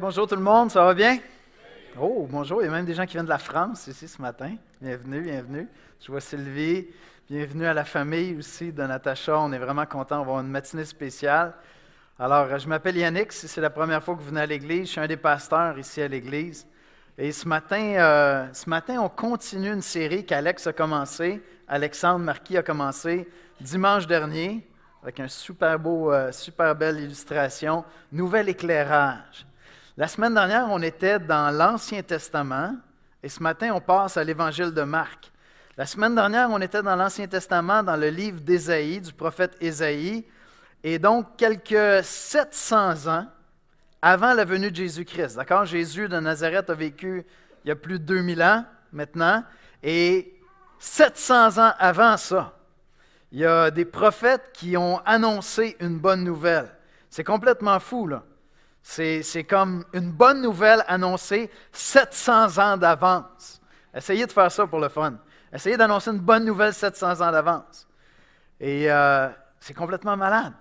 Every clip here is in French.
bonjour tout le monde, ça va bien? Oh, bonjour, il y a même des gens qui viennent de la France ici ce matin. Bienvenue, bienvenue. Je vois Sylvie, bienvenue à la famille aussi de Natacha. On est vraiment content, on va avoir une matinée spéciale. Alors, euh, je m'appelle Yannick, si c'est la première fois que vous venez à l'église, je suis un des pasteurs ici à l'église. Et ce matin, euh, ce matin, on continue une série qu'Alex a commencé, Alexandre Marquis a commencé dimanche dernier, avec un super beau, euh, super belle illustration, Nouvel éclairage. La semaine dernière, on était dans l'Ancien Testament et ce matin, on passe à l'Évangile de Marc. La semaine dernière, on était dans l'Ancien Testament, dans le livre d'Ésaïe, du prophète Ésaïe, et donc quelques 700 ans avant la venue de Jésus-Christ. D'accord? Jésus de Nazareth a vécu il y a plus de 2000 ans maintenant, et 700 ans avant ça, il y a des prophètes qui ont annoncé une bonne nouvelle. C'est complètement fou, là. C'est comme une bonne nouvelle annoncée 700 ans d'avance. Essayez de faire ça pour le fun. Essayez d'annoncer une bonne nouvelle 700 ans d'avance. Et euh, c'est complètement malade.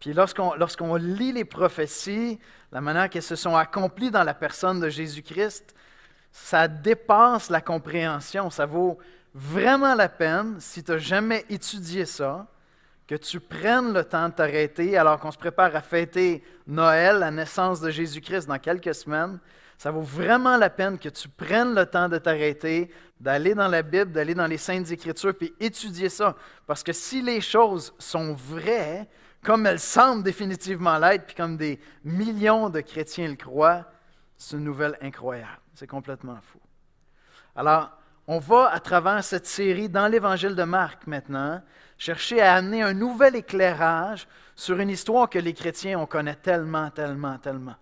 Puis lorsqu'on lit les prophéties, la manière qu'elles se sont accomplies dans la personne de Jésus-Christ, ça dépasse la compréhension. Ça vaut vraiment la peine, si tu n'as jamais étudié ça, que tu prennes le temps de t'arrêter alors qu'on se prépare à fêter Noël, la naissance de Jésus-Christ dans quelques semaines. Ça vaut vraiment la peine que tu prennes le temps de t'arrêter, d'aller dans la Bible, d'aller dans les Saintes Écritures, puis étudier ça. Parce que si les choses sont vraies, comme elles semblent définitivement l'être, puis comme des millions de chrétiens le croient, c'est une nouvelle incroyable. C'est complètement fou. Alors, on va à travers cette série dans l'Évangile de Marc maintenant, chercher à amener un nouvel éclairage sur une histoire que les chrétiens, on connaît tellement, tellement, tellement.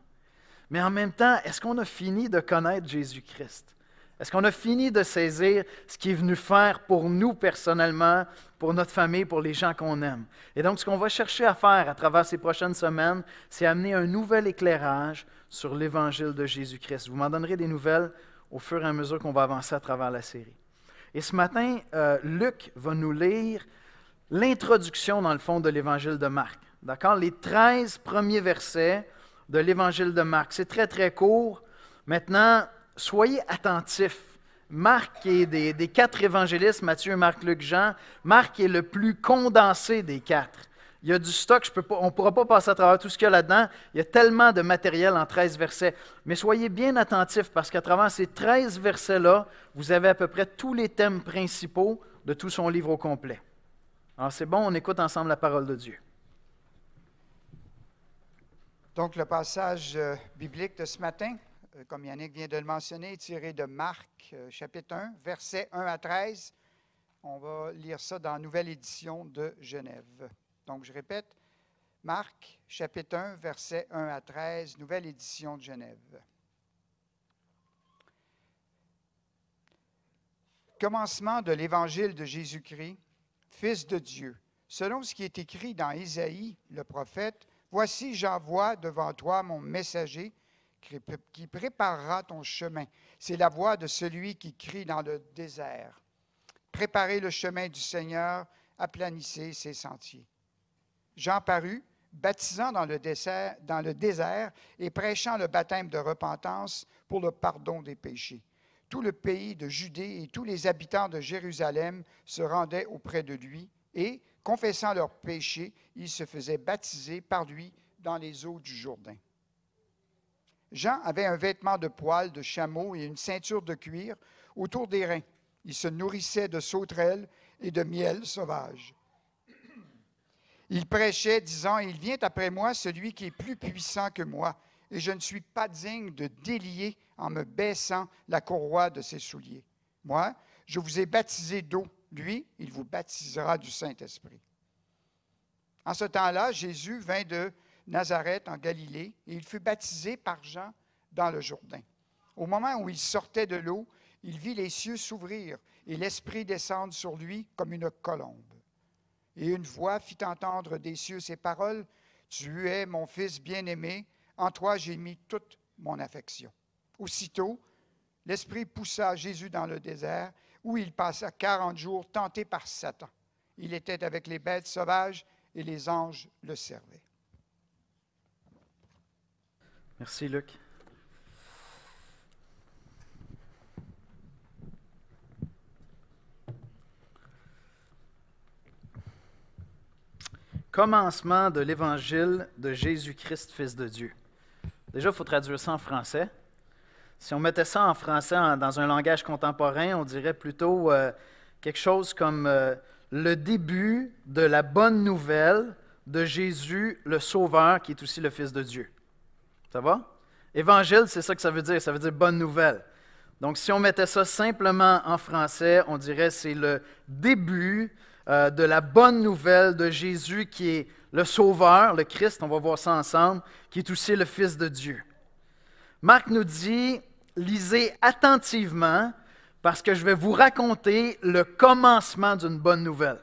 Mais en même temps, est-ce qu'on a fini de connaître Jésus-Christ? Est-ce qu'on a fini de saisir ce qu'il est venu faire pour nous personnellement, pour notre famille, pour les gens qu'on aime? Et donc, ce qu'on va chercher à faire à travers ces prochaines semaines, c'est amener un nouvel éclairage sur l'évangile de Jésus-Christ. Vous m'en donnerez des nouvelles au fur et à mesure qu'on va avancer à travers la série. Et ce matin, euh, Luc va nous lire l'introduction, dans le fond, de l'évangile de Marc. D'accord? Les 13 premiers versets de l'évangile de Marc. C'est très, très court. Maintenant, soyez attentifs. Marc est des, quatre évangélistes, Matthieu, Marc, Luc, Jean. Marc est le plus condensé des quatre. Il y a du stock, je peux on ne pourra pas passer à travers tout ce qu'il y a là-dedans. Il y a tellement de matériel en 13 versets. Mais soyez bien attentifs parce qu'à travers ces 13 versets-là, vous avez à peu près tous les thèmes principaux de tout son livre au complet. Alors ah, c'est bon, on écoute ensemble la parole de Dieu. Donc le passage euh, biblique de ce matin, euh, comme Yannick vient de le mentionner, est tiré de Marc euh, chapitre 1, versets 1 à 13. On va lire ça dans la nouvelle édition de Genève. Donc je répète, Marc chapitre 1, versets 1 à 13, nouvelle édition de Genève. Commencement de l'évangile de Jésus-Christ fils de Dieu. Selon ce qui est écrit dans Isaïe, le prophète, Voici j'envoie devant toi mon messager qui préparera ton chemin. C'est la voix de celui qui crie dans le désert. Préparez le chemin du Seigneur, aplanissez ses sentiers. Jean parut, baptisant dans le, désert, dans le désert et prêchant le baptême de repentance pour le pardon des péchés tout le pays de Judée et tous les habitants de Jérusalem se rendaient auprès de lui et, confessant leurs péchés, ils se faisaient baptiser par lui dans les eaux du Jourdain. Jean avait un vêtement de poil de chameau et une ceinture de cuir autour des reins. Il se nourrissait de sauterelles et de miel sauvage. Il prêchait, disant, Il vient après moi celui qui est plus puissant que moi et je ne suis pas digne de délier en me baissant la courroie de ses souliers. Moi, je vous ai baptisé d'eau. Lui, il vous baptisera du Saint-Esprit. En ce temps-là, Jésus vint de Nazareth en Galilée et il fut baptisé par Jean dans le Jourdain. Au moment où il sortait de l'eau, il vit les cieux s'ouvrir et l'Esprit descendre sur lui comme une colombe. Et une voix fit entendre des cieux ces paroles, Tu es mon Fils bien-aimé, en toi, j'ai mis toute mon affection. Aussitôt, l'Esprit poussa Jésus dans le désert, où il passa quarante jours tenté par Satan. Il était avec les bêtes sauvages et les anges le servaient. Merci, Luc. Commencement de l'évangile de Jésus-Christ, Fils de Dieu. Déjà, il faut traduire ça en français. Si on mettait ça en français dans un langage contemporain, on dirait plutôt euh, quelque chose comme euh, le début de la bonne nouvelle de Jésus, le Sauveur, qui est aussi le Fils de Dieu. Ça va? Évangile, c'est ça que ça veut dire. Ça veut dire bonne nouvelle. Donc, si on mettait ça simplement en français, on dirait c'est le début euh, de la bonne nouvelle de Jésus qui est le Sauveur, le Christ, on va voir ça ensemble, qui est aussi le Fils de Dieu. Marc nous dit, lisez attentivement parce que je vais vous raconter le commencement d'une bonne nouvelle,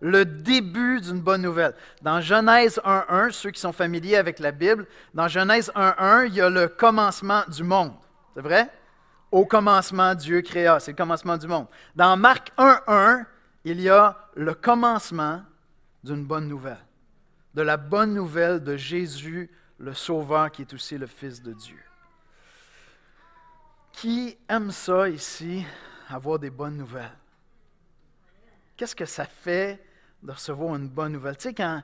le début d'une bonne nouvelle. Dans Genèse 1.1, ceux qui sont familiers avec la Bible, dans Genèse 1.1, il y a le commencement du monde. C'est vrai? Au commencement, Dieu créa. C'est le commencement du monde. Dans Marc 1.1, il y a le commencement d'une bonne nouvelle, de la bonne nouvelle de Jésus, le Sauveur, qui est aussi le Fils de Dieu. Qui aime ça ici, avoir des bonnes nouvelles? Qu'est-ce que ça fait de recevoir une bonne nouvelle? Tu sais, quand,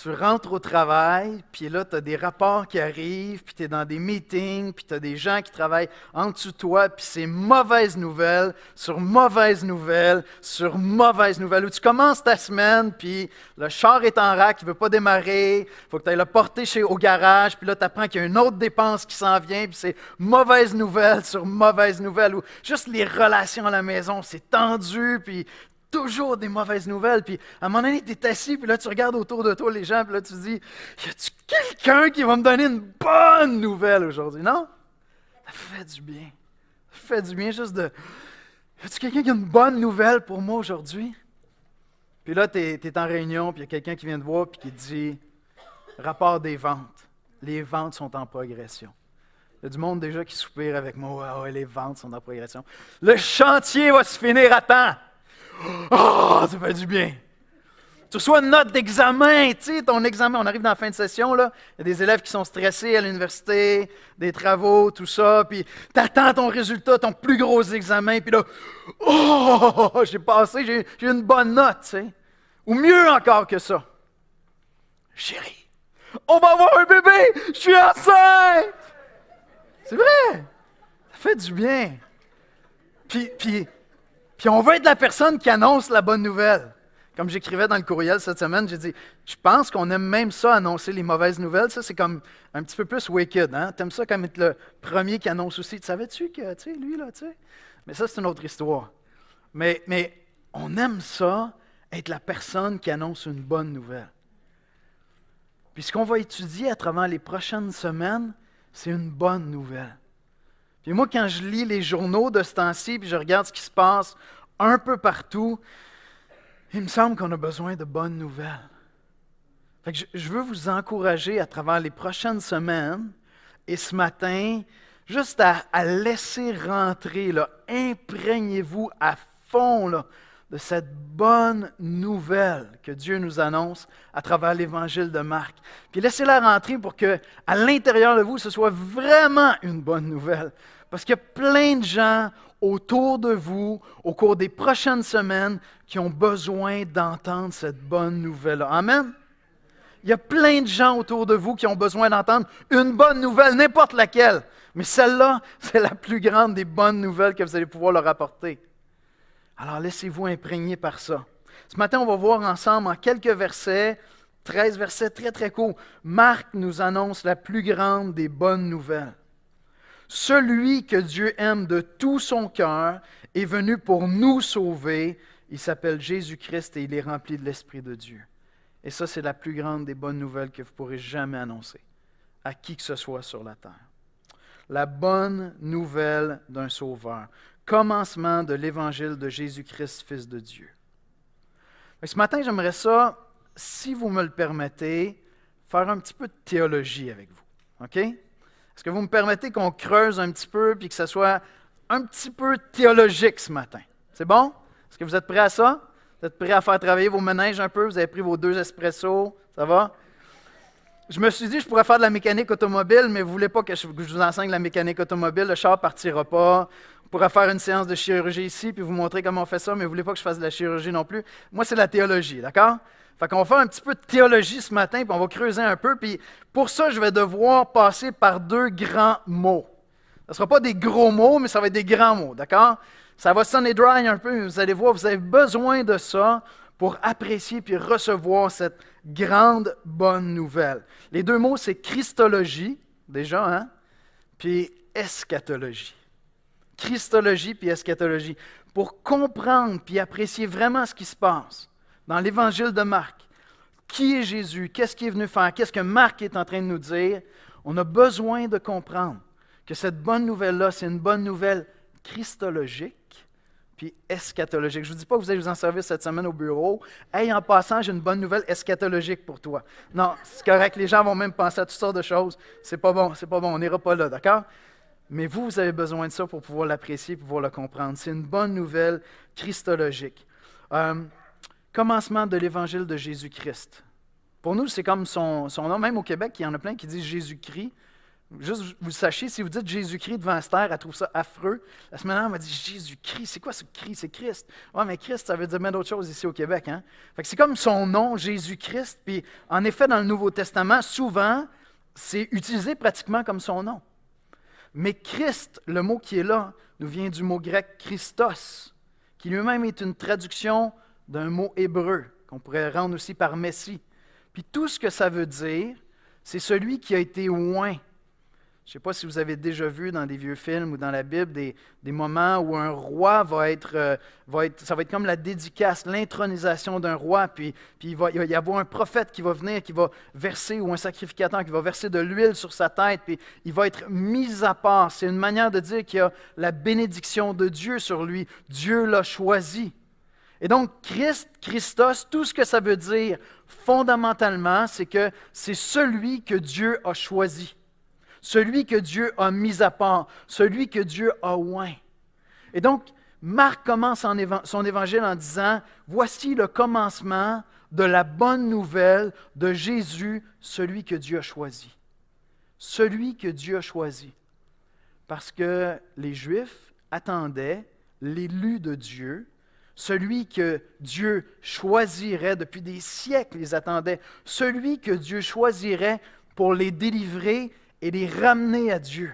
tu rentres au travail, puis là, tu as des rapports qui arrivent, puis tu es dans des meetings, puis tu as des gens qui travaillent en dessous de toi, puis c'est mauvaise nouvelle sur mauvaise nouvelle sur mauvaise nouvelle. Où tu commences ta semaine, puis le char est en rack, il ne veut pas démarrer, faut que tu ailles le porter chez, au garage, puis là, tu apprends qu'il y a une autre dépense qui s'en vient, puis c'est mauvaise nouvelle sur mauvaise nouvelle. Ou juste les relations à la maison, c'est tendu, puis toujours des mauvaises nouvelles. Puis à un moment donné, tu es assis, puis là, tu regardes autour de toi les gens, puis là, tu dis Y a-tu quelqu'un qui va me donner une bonne nouvelle aujourd'hui Non Ça fait du bien. Ça fait du bien juste de Y a-tu quelqu'un qui a une bonne nouvelle pour moi aujourd'hui Puis là, tu es, en réunion, puis il y a quelqu'un qui vient te voir, puis qui dit Rapport des ventes. Les ventes sont en progression. Il y a du monde déjà qui soupire avec moi. les ventes sont en progression. Le chantier va se finir à temps. Ah, oh, ça fait du bien. Tu reçois une note d'examen, tu sais, ton examen. On arrive dans la fin de session, là. Il y a des élèves qui sont stressés à l'université, des travaux, tout ça. Puis tu attends ton résultat, ton plus gros examen. Puis là, oh, j'ai passé, j'ai une bonne note, tu Ou mieux encore que ça. Chérie, on va avoir un bébé, je suis enceinte! C'est vrai! Ça fait du bien. Puis, puis puis on veut être la personne qui annonce la bonne nouvelle. Comme j'écrivais dans le courriel cette semaine, j'ai dit, je pense qu'on aime même ça, annoncer les mauvaises nouvelles. Ça, c'est comme un petit peu plus wicked. Hein? T'aimes ça comme être le premier qui annonce aussi. Tu savais-tu que, tu sais, lui, là, tu sais. Mais ça, c'est une autre histoire. Mais, mais on aime ça, être la personne qui annonce une bonne nouvelle. Puis ce qu'on va étudier à travers les prochaines semaines, c'est une bonne nouvelle. Puis moi, quand je lis les journaux de ce temps-ci, puis je regarde ce qui se passe un peu partout, il me semble qu'on a besoin de bonnes nouvelles. Fait je veux vous encourager à travers les prochaines semaines et ce matin, juste à, laisser rentrer, imprégnez-vous à fond de cette bonne nouvelle que Dieu nous annonce à travers l'évangile de Marc. Puis laissez-la rentrer pour que, à l'intérieur de vous, ce soit vraiment une bonne nouvelle. Parce qu'il y a plein de gens autour de vous au cours des prochaines semaines qui ont besoin d'entendre cette bonne nouvelle. Amen. Il y a plein de gens autour de vous qui ont besoin d'entendre une bonne nouvelle, n'importe laquelle. Mais celle-là, c'est la plus grande des bonnes nouvelles que vous allez pouvoir leur apporter. Alors laissez-vous imprégner par ça. Ce matin, on va voir ensemble en quelques versets, 13 versets très très courts, Marc nous annonce la plus grande des bonnes nouvelles. Celui que Dieu aime de tout son cœur est venu pour nous sauver. Il s'appelle Jésus-Christ et il est rempli de l'Esprit de Dieu. Et ça, c'est la plus grande des bonnes nouvelles que vous pourrez jamais annoncer à qui que ce soit sur la terre. La bonne nouvelle d'un sauveur. Commencement de l'évangile de Jésus-Christ, Fils de Dieu. ce matin, j'aimerais ça, si vous me le permettez, faire un petit peu de théologie avec vous. OK? Est-ce que vous me permettez qu'on creuse un petit peu puis que ce soit un petit peu théologique ce matin? C'est bon? Est-ce que vous êtes prêts à ça? Vous êtes prêts à faire travailler vos ménages un peu? Vous avez pris vos deux espressos? Ça va? Je me suis dit, je pourrais faire de la mécanique automobile, mais vous ne voulez pas que je, vous enseigne la mécanique automobile. Le char ne partira pas. On pourrait faire une séance de chirurgie ici, puis vous montrer comment on fait ça, mais vous ne voulez pas que je fasse de la chirurgie non plus. Moi, c'est la théologie, d'accord? Fait qu'on faire un petit peu de théologie ce matin, puis on va creuser un peu. Puis pour ça, je vais devoir passer par deux grands mots. Ce ne sera pas des gros mots, mais ça va être des grands mots, d'accord? Ça va sonner dry un peu, mais vous allez voir, vous avez besoin de ça pour apprécier puis recevoir cette grande bonne nouvelle. Les deux mots, c'est Christologie, déjà, hein? Puis eschatologie. Christologie puis eschatologie. Pour comprendre puis apprécier vraiment ce qui se passe dans l'évangile de Marc. Qui est Jésus? Qu'est-ce qu'il est venu faire? Qu'est-ce que Marc est en train de nous dire? On a besoin de comprendre que cette bonne nouvelle-là, c'est une bonne nouvelle christologique puis eschatologique. Je ne vous dis pas que vous allez vous en servir cette semaine au bureau. Hey, en passant, j'ai une bonne nouvelle eschatologique pour toi. Non, c'est correct, les gens vont même penser à toutes sortes de choses. C'est pas bon, c'est pas bon, on n'ira pas là, d'accord? Mais vous, vous avez besoin de ça pour pouvoir l'apprécier, pour pouvoir le comprendre. C'est une bonne nouvelle christologique. Euh, commencement de l'évangile de Jésus-Christ. Pour nous, c'est comme son, nom. Même au Québec, il y en a plein qui disent Jésus-Christ. Juste, vous le sachiez, si vous dites Jésus-Christ devant Esther, elle trouve ça affreux. La semaine dernière, on m'a dit Jésus-Christ, c'est quoi ce Christ C'est Christ. Oui, mais Christ, ça veut dire bien d'autres choses ici au Québec. Hein? c'est comme son nom, Jésus-Christ. Puis en effet, dans le Nouveau Testament, souvent, c'est utilisé pratiquement comme son nom. Mais Christ, le mot qui est là, nous vient du mot grec Christos, qui lui-même est une traduction d'un mot hébreu qu'on pourrait rendre aussi par Messie. Puis tout ce que ça veut dire, c'est celui qui a été oint. Je ne sais pas si vous avez déjà vu dans des vieux films ou dans la Bible des, moments où un roi euh, va être, ça va être comme la dédicace, l'intronisation d'un roi, puis, il, va, il va y avoir un prophète qui va venir, qui va verser, ou un sacrificateur qui va verser de l'huile sur sa tête, puis il va être mis à part. C'est une manière de dire qu'il y a la bénédiction de Dieu sur lui. Dieu l'a choisi. Et donc, Christ, Christos, tout ce que ça veut dire fondamentalement, c'est que c'est celui que Dieu a choisi, celui que Dieu a mis à part, celui que Dieu a oint. Et donc, Marc commence son évangile en disant, voici le commencement de la bonne nouvelle de Jésus, celui que Dieu a choisi. Celui que Dieu a choisi. Parce que les Juifs attendaient l'élu de Dieu, celui que Dieu choisirait depuis des siècles, ils attendaient. celui que Dieu choisirait pour les délivrer et les ramener à Dieu.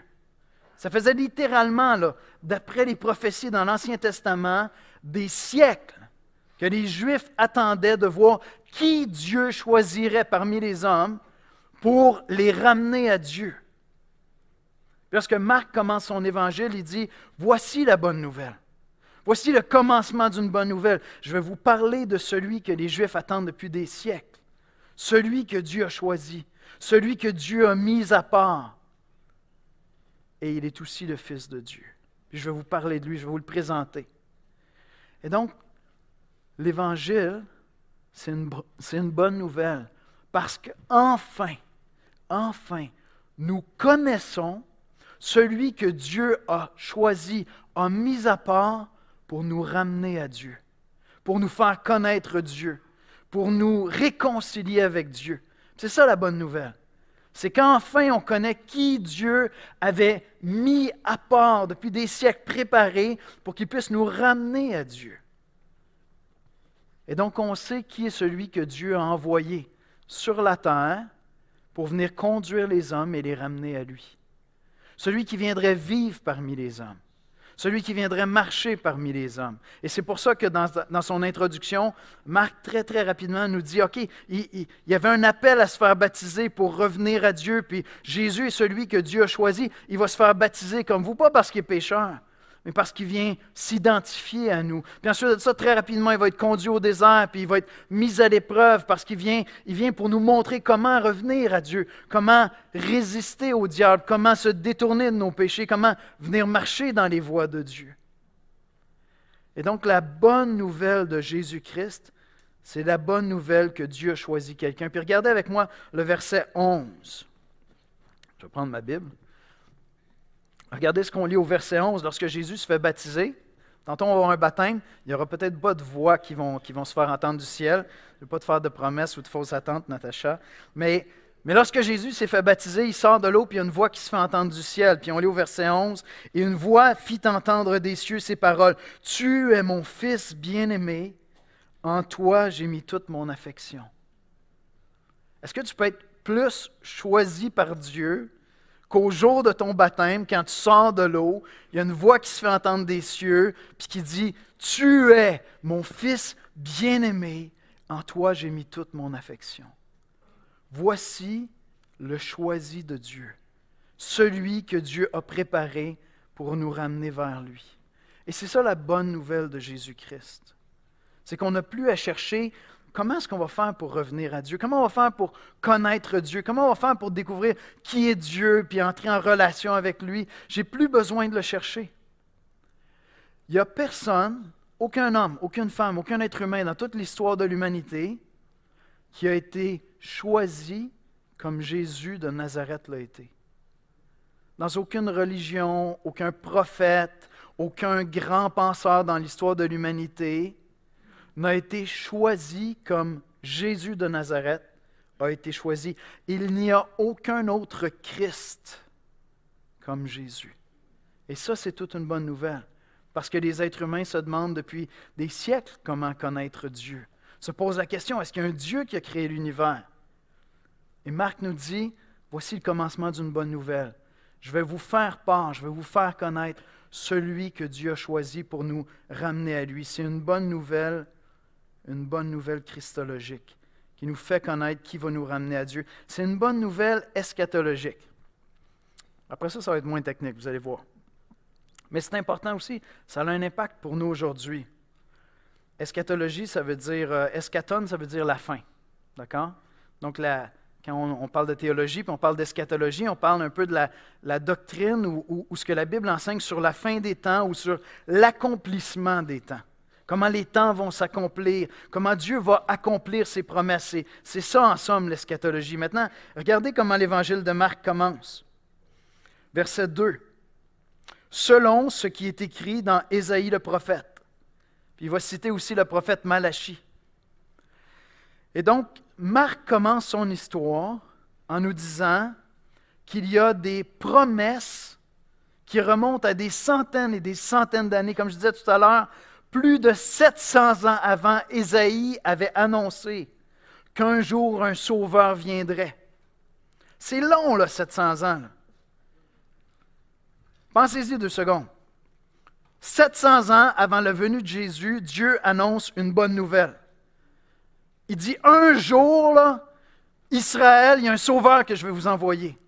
Ça faisait littéralement, d'après les prophéties dans l'Ancien Testament, des siècles que les Juifs attendaient de voir qui Dieu choisirait parmi les hommes pour les ramener à Dieu. Lorsque Marc commence son évangile, il dit, Voici la bonne nouvelle. Voici le commencement d'une bonne nouvelle. Je vais vous parler de celui que les Juifs attendent depuis des siècles, celui que Dieu a choisi, celui que Dieu a mis à part. Et il est aussi le Fils de Dieu. Je vais vous parler de lui, je vais vous le présenter. Et donc, l'Évangile, c'est une, bonne nouvelle parce qu'enfin, enfin, nous connaissons celui que Dieu a choisi, a mis à part pour nous ramener à Dieu, pour nous faire connaître Dieu, pour nous réconcilier avec Dieu. C'est ça la bonne nouvelle. C'est qu'enfin on connaît qui Dieu avait mis à part depuis des siècles préparés pour qu'il puisse nous ramener à Dieu. Et donc on sait qui est celui que Dieu a envoyé sur la terre pour venir conduire les hommes et les ramener à lui. Celui qui viendrait vivre parmi les hommes celui qui viendrait marcher parmi les hommes. Et c'est pour ça que dans, son introduction, Marc très très rapidement nous dit, OK, il, il, y avait un appel à se faire baptiser pour revenir à Dieu, puis Jésus est celui que Dieu a choisi, il va se faire baptiser comme vous, pas parce qu'il est pécheur, mais parce qu'il vient s'identifier à nous. Puis ensuite de ça, très rapidement, il va être conduit au désert, puis il va être mis à l'épreuve parce qu'il vient, il vient pour nous montrer comment revenir à Dieu, comment résister au diable, comment se détourner de nos péchés, comment venir marcher dans les voies de Dieu. Et donc la bonne nouvelle de Jésus-Christ, c'est la bonne nouvelle que Dieu a choisi quelqu'un. Puis regardez avec moi le verset 11. Je vais prendre ma Bible. Regardez ce qu'on lit au verset 11 lorsque Jésus se fait baptiser. Tantôt, on va avoir un baptême. Il n'y aura peut-être pas de voix qui vont, qui vont se faire entendre du ciel. Je ne veux pas te faire de promesses ou de fausses attentes, Natacha. Mais, mais lorsque Jésus s'est fait baptiser, il sort de l'eau, puis il y a une voix qui se fait entendre du ciel. Puis on lit au verset 11 Et une voix fit entendre des cieux ces paroles Tu es mon fils bien-aimé. En toi, j'ai mis toute mon affection. Est-ce que tu peux être plus choisi par Dieu qu'au jour de ton baptême, quand tu sors de l'eau, il y a une voix qui se fait entendre des cieux, puis qui dit, Tu es mon Fils bien-aimé, en toi j'ai mis toute mon affection. Voici le choisi de Dieu, celui que Dieu a préparé pour nous ramener vers lui. Et c'est ça la bonne nouvelle de Jésus-Christ. C'est qu'on n'a plus à chercher Comment est-ce qu'on va faire pour revenir à Dieu? Comment on va faire pour connaître Dieu? Comment on va faire pour découvrir qui est Dieu puis entrer en relation avec lui? J'ai plus besoin de le chercher. Il n'y a personne, aucun homme, aucune femme, aucun être humain dans toute l'histoire de l'humanité qui a été choisi comme Jésus de Nazareth l'a été. Dans aucune religion, aucun prophète, aucun grand penseur dans l'histoire de l'humanité n'a été choisi comme Jésus de Nazareth a été choisi. Il n'y a aucun autre Christ comme Jésus. Et ça, c'est toute une bonne nouvelle, parce que les êtres humains se demandent depuis des siècles comment connaître Dieu. se posent la question, est-ce qu'il y a un Dieu qui a créé l'univers? Et Marc nous dit, voici le commencement d'une bonne nouvelle. Je vais vous faire part, je vais vous faire connaître celui que Dieu a choisi pour nous ramener à lui. C'est une bonne nouvelle une bonne nouvelle christologique qui nous fait connaître qui va nous ramener à Dieu. C'est une bonne nouvelle eschatologique. Après ça, ça va être moins technique, vous allez voir. Mais c'est important aussi, ça a un impact pour nous aujourd'hui. Eschatologie, ça veut dire, euh, eschaton, ça veut dire la fin. D'accord? Donc, quand on, parle de théologie, puis on parle d'eschatologie, on parle un peu de la, doctrine ou ce que la Bible enseigne sur la fin des temps ou sur l'accomplissement des temps comment les temps vont s'accomplir, comment Dieu va accomplir ses promesses. C'est ça, en somme, l'eschatologie. Maintenant, regardez comment l'évangile de Marc commence. Verset 2. Selon ce qui est écrit dans Ésaïe le prophète. Puis il va citer aussi le prophète Malachie. Et donc, Marc commence son histoire en nous disant qu'il y a des promesses qui remontent à des centaines et des centaines d'années. Comme je disais tout à l'heure, plus de 700 ans avant, Ésaïe avait annoncé qu'un jour un sauveur viendrait. C'est long, là, 700 ans. Pensez-y deux secondes. 700 ans avant la venue de Jésus, Dieu annonce une bonne nouvelle. Il dit, un jour, là, Israël, il y a un sauveur que je vais vous envoyer.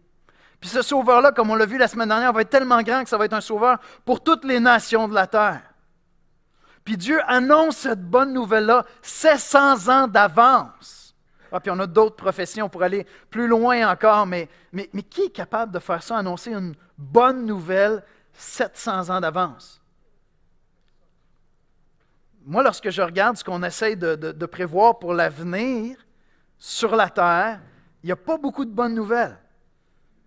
Puis ce sauveur-là, comme on l'a vu la semaine dernière, va être tellement grand que ça va être un sauveur pour toutes les nations de la terre. Puis Dieu annonce cette bonne nouvelle-là 700 ans d'avance. Ah, puis on a d'autres professions pour aller plus loin encore, mais, mais, qui est capable de faire ça, annoncer une bonne nouvelle 700 ans d'avance? Moi, lorsque je regarde ce qu'on essaie de, prévoir pour l'avenir sur la Terre, il n'y a pas beaucoup de bonnes nouvelles.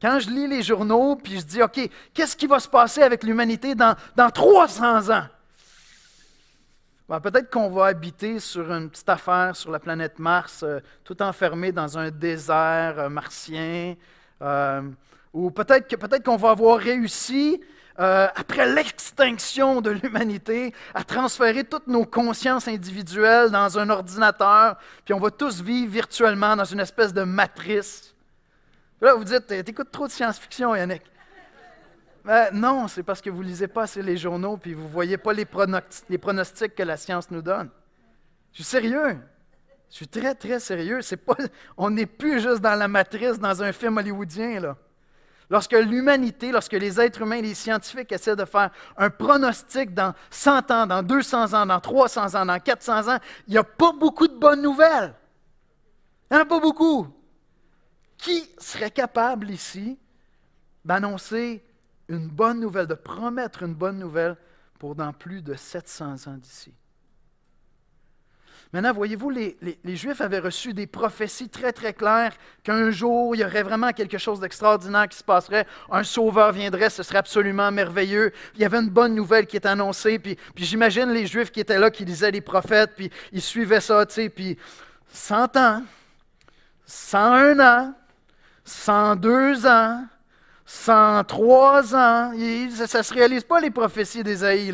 Quand je lis les journaux, puis je dis, OK, qu'est-ce qui va se passer avec l'humanité dans, dans 300 ans? Ben, peut-être qu'on va habiter sur une petite affaire sur la planète Mars, euh, tout enfermé dans un désert euh, martien. Euh, ou peut-être, que, peut-être qu'on va avoir réussi, après l'extinction de l'humanité, à transférer toutes nos consciences individuelles dans un ordinateur, puis on va tous vivre virtuellement dans une espèce de matrice. Là, vous dites, t'écoutes trop de science-fiction, Yannick. Euh, non, c'est parce que vous ne lisez pas assez les journaux puis vous ne voyez pas les, pronostics, que la science nous donne. Je suis sérieux. Je suis très, très sérieux. C'est pas, on n'est plus juste dans la matrice, dans un film hollywoodien. Là. Lorsque l'humanité, lorsque les êtres humains, les scientifiques essaient de faire un pronostic dans 100 ans, dans 200 ans, dans 300 ans, dans 400 ans, il n'y a pas beaucoup de bonnes nouvelles. Il n'y en hein, a pas beaucoup. Qui serait capable ici d'annoncer une bonne nouvelle, de promettre une bonne nouvelle pour dans plus de 700 ans d'ici. Maintenant, voyez-vous, les, Juifs avaient reçu des prophéties très, très claires qu'un jour, il y aurait vraiment quelque chose d'extraordinaire qui se passerait. Un sauveur viendrait, ce serait absolument merveilleux. Il y avait une bonne nouvelle qui est annoncée. Puis, puis j'imagine les Juifs qui étaient là, qui lisaient les prophètes, puis ils suivaient ça, tu sais. Puis 100 ans, 101 ans, 102 ans, 103 ans. ça ne se réalise pas, les prophéties d'Ésaïe.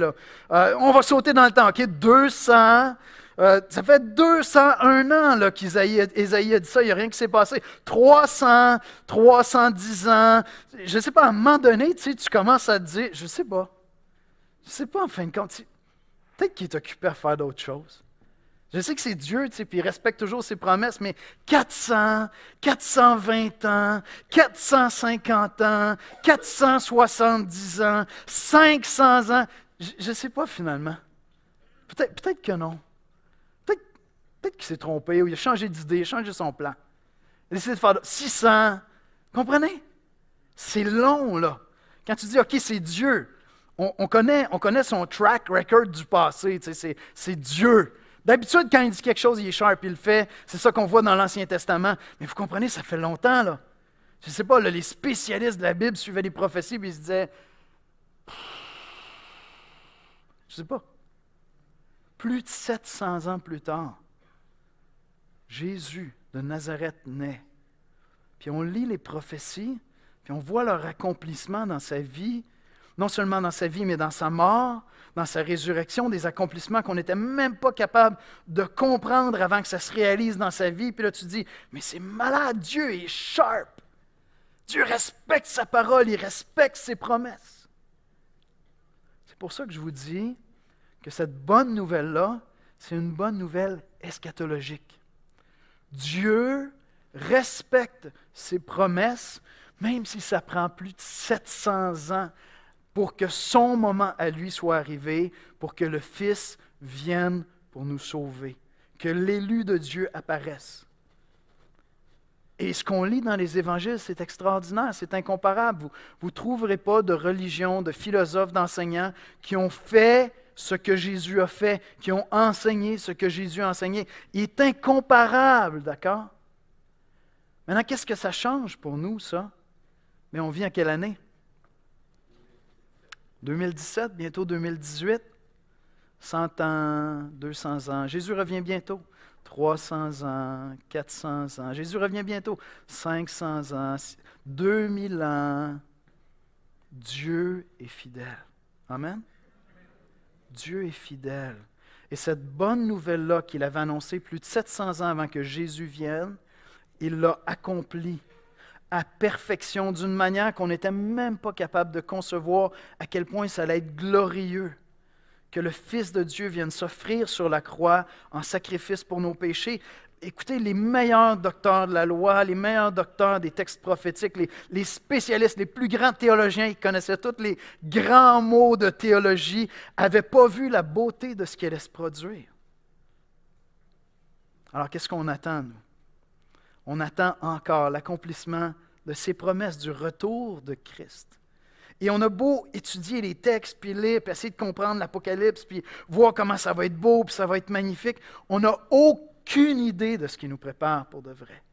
Euh, on va sauter dans le temps. OK, 200. Euh, ça fait 201 ans là, qu'Ésaïe a dit ça, il n'y a rien qui s'est passé. 300, 310 ans. Je ne sais pas, à un moment donné, tu, tu commences à te dire, je ne sais pas. Je ne sais pas, en fin de compte. Peut-être qu'il est occupé à faire d'autres choses. Je sais que c'est Dieu, tu sais, puis il respecte toujours ses promesses, mais 400, 420 ans, 450 ans, 470 ans, 500 ans, je ne sais pas finalement. Peut-être que non. Peut-être qu'il s'est trompé ou il a changé d'idée, changé son plan. Il a décidé de faire 600. Comprenez? C'est long, là. Quand tu dis, OK, c'est Dieu, on, connaît, on connaît son track record du passé, tu sais, c'est Dieu. D'habitude, quand il dit quelque chose, il est sharp, il le fait. C'est ça qu'on voit dans l'Ancien Testament. Mais vous comprenez, ça fait longtemps, là. Je ne sais pas, les spécialistes de la Bible suivaient les prophéties puis ils se disaient Je ne sais pas. Plus de 700 ans plus tard, Jésus de Nazareth naît. Puis on lit les prophéties, puis on voit leur accomplissement dans sa vie, non seulement dans sa vie, mais dans sa mort, dans sa résurrection, des accomplissements qu'on n'était même pas capable de comprendre avant que ça se réalise dans sa vie. Puis là, tu dis, mais c'est malade, Dieu est sharp. Dieu respecte sa parole, il respecte ses promesses. C'est pour ça que je vous dis que cette bonne nouvelle-là, c'est une bonne nouvelle eschatologique. Dieu respecte ses promesses, même si ça prend plus de 700 ans pour que son moment à lui soit arrivé, pour que le Fils vienne pour nous sauver, que l'élu de Dieu apparaisse. Et ce qu'on lit dans les évangiles, c'est extraordinaire, c'est incomparable. Vous ne trouverez pas de religion, de philosophes, d'enseignants qui ont fait ce que Jésus a fait, qui ont enseigné ce que Jésus a enseigné. Il est incomparable, d'accord? Maintenant, qu'est-ce que ça change pour nous, ça? Mais on vit en quelle année? 2017, bientôt 2018, 100 ans, 200 ans. Jésus revient bientôt. 300 ans, 400 ans. Jésus revient bientôt. 500 ans, 2000 ans. Dieu est fidèle. Amen. Dieu est fidèle. Et cette bonne nouvelle-là qu'il avait annoncée plus de 700 ans avant que Jésus vienne, il l'a accomplie à perfection d'une manière qu'on n'était même pas capable de concevoir à quel point ça allait être glorieux que le Fils de Dieu vienne s'offrir sur la croix en sacrifice pour nos péchés. Écoutez, les meilleurs docteurs de la loi, les meilleurs docteurs des textes prophétiques, les, spécialistes, les plus grands théologiens, ils connaissaient tous les grands mots de théologie, n'avaient pas vu la beauté de ce qui allait se produire. Alors, qu'est-ce qu'on attend, nous? on attend encore l'accomplissement de ses promesses du retour de Christ. Et on a beau étudier les textes, puis lire, puis essayer de comprendre l'Apocalypse, puis voir comment ça va être beau, puis ça va être magnifique, on n'a aucune idée de ce qu'il nous prépare pour de vrai.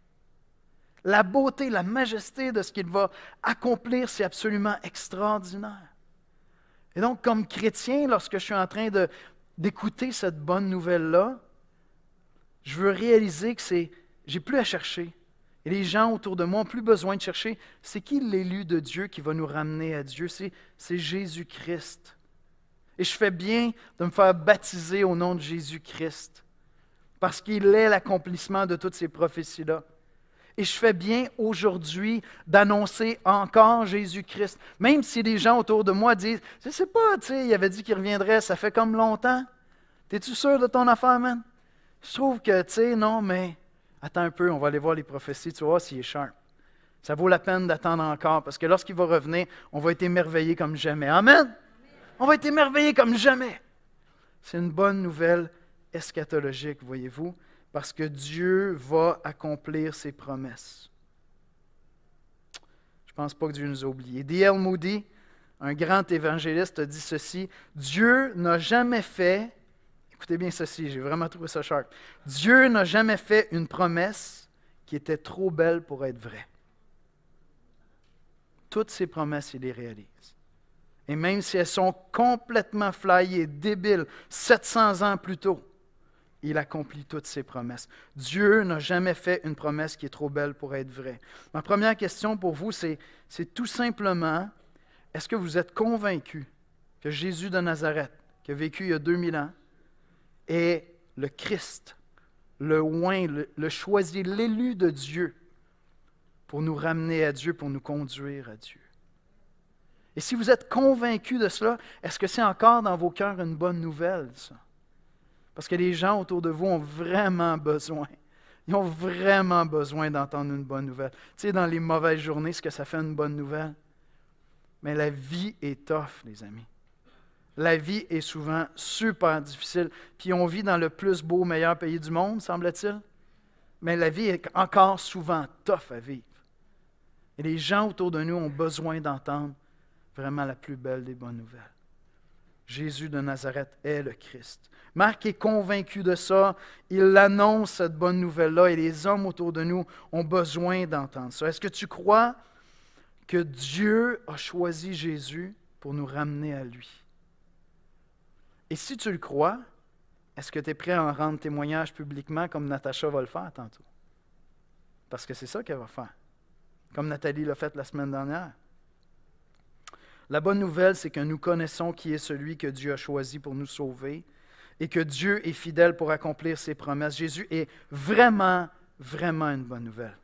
La beauté, la majesté de ce qu'il va accomplir, c'est absolument extraordinaire. Et donc, comme chrétien, lorsque je suis en train d'écouter cette bonne nouvelle-là, je veux réaliser que c'est j'ai plus à chercher. Et les gens autour de moi n'ont plus besoin de chercher. C'est qui l'élu de Dieu qui va nous ramener à Dieu? C'est, Jésus-Christ. Et je fais bien de me faire baptiser au nom de Jésus-Christ, parce qu'il est l'accomplissement de toutes ces prophéties-là. Et je fais bien aujourd'hui d'annoncer encore Jésus-Christ, même si les gens autour de moi disent, je sais pas, tu sais, il avait dit qu'il reviendrait, ça fait comme longtemps. es tu sûr de ton affaire, man? Je trouve que, tu sais, non, mais Attends un peu, on va aller voir les prophéties, tu vois s'il est charme. Ça vaut la peine d'attendre encore, parce que lorsqu'il va revenir, on va être émerveillé comme jamais. Amen! On va être émerveillé comme jamais. C'est une bonne nouvelle eschatologique, voyez-vous, parce que Dieu va accomplir ses promesses. Je ne pense pas que Dieu nous a oubliés. D.L. Moody, un grand évangéliste, dit ceci Dieu n'a jamais fait Écoutez bien ceci, j'ai vraiment trouvé ça sharp. Dieu n'a jamais fait une promesse qui était trop belle pour être vraie. Toutes ses promesses, il les réalise. Et même si elles sont complètement flyées, débiles, 700 ans plus tôt, il accomplit toutes ses promesses. Dieu n'a jamais fait une promesse qui est trop belle pour être vraie. Ma première question pour vous, c'est, c'est tout simplement, est-ce que vous êtes convaincu que Jésus de Nazareth, qui a vécu il y a 2000 ans, est le Christ, le oint, le, choisi, l'élu de Dieu pour nous ramener à Dieu, pour nous conduire à Dieu. Et si vous êtes convaincu de cela, est-ce que c'est encore dans vos cœurs une bonne nouvelle, ça? Parce que les gens autour de vous ont vraiment besoin. Ils ont vraiment besoin d'entendre une bonne nouvelle. Tu sais, dans les mauvaises journées, ce que ça fait une bonne nouvelle? Mais la vie est tough, les amis. La vie est souvent super difficile. Puis on vit dans le plus beau, meilleur pays du monde, semble-t-il. Mais la vie est encore souvent tough à vivre. Et les gens autour de nous ont besoin d'entendre vraiment la plus belle des bonnes nouvelles. Jésus de Nazareth est le Christ. Marc est convaincu de ça. Il annonce cette bonne nouvelle-là et les hommes autour de nous ont besoin d'entendre ça. Est-ce que tu crois que Dieu a choisi Jésus pour nous ramener à lui? Et si tu le crois, est-ce que tu es prêt à en rendre témoignage publiquement comme Natacha va le faire tantôt? Parce que c'est ça qu'elle va faire, comme Nathalie l'a fait la semaine dernière. La bonne nouvelle, c'est que nous connaissons qui est celui que Dieu a choisi pour nous sauver et que Dieu est fidèle pour accomplir ses promesses. Jésus est vraiment, vraiment une bonne nouvelle.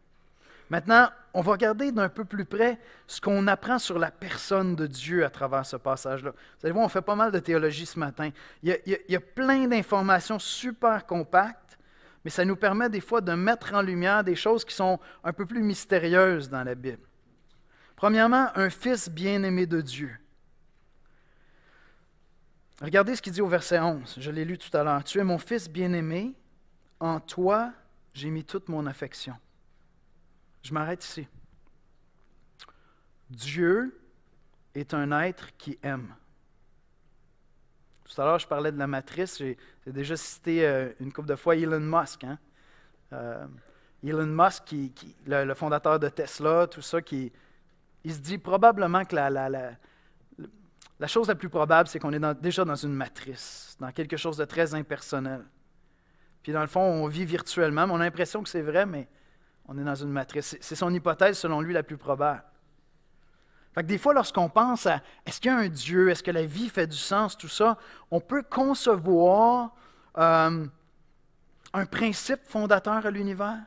Maintenant, on va regarder d'un peu plus près ce qu'on apprend sur la personne de Dieu à travers ce passage-là. Vous allez voir, on fait pas mal de théologie ce matin. Il y a, il y a plein d'informations super compactes, mais ça nous permet des fois de mettre en lumière des choses qui sont un peu plus mystérieuses dans la Bible. Premièrement, un fils bien-aimé de Dieu. Regardez ce qu'il dit au verset 11. Je l'ai lu tout à l'heure. Tu es mon fils bien-aimé, en toi j'ai mis toute mon affection. Je m'arrête ici. Dieu est un être qui aime. Tout à l'heure, je parlais de la matrice. J'ai déjà cité euh, une couple de fois Elon Musk. Hein. Euh, Elon Musk, qui, le, fondateur de Tesla, tout ça, qui, il se dit probablement que la, la, chose la plus probable, c'est qu'on est, déjà dans une matrice, dans quelque chose de très impersonnel. Puis dans le fond, on vit virtuellement. on a l'impression que c'est vrai, mais on est dans une matrice. C'est son hypothèse, selon lui, la plus probable. Fait des fois, lorsqu'on pense à est-ce qu'il y a un Dieu, est-ce que la vie fait du sens, tout ça, on peut concevoir euh, un principe fondateur à l'univers.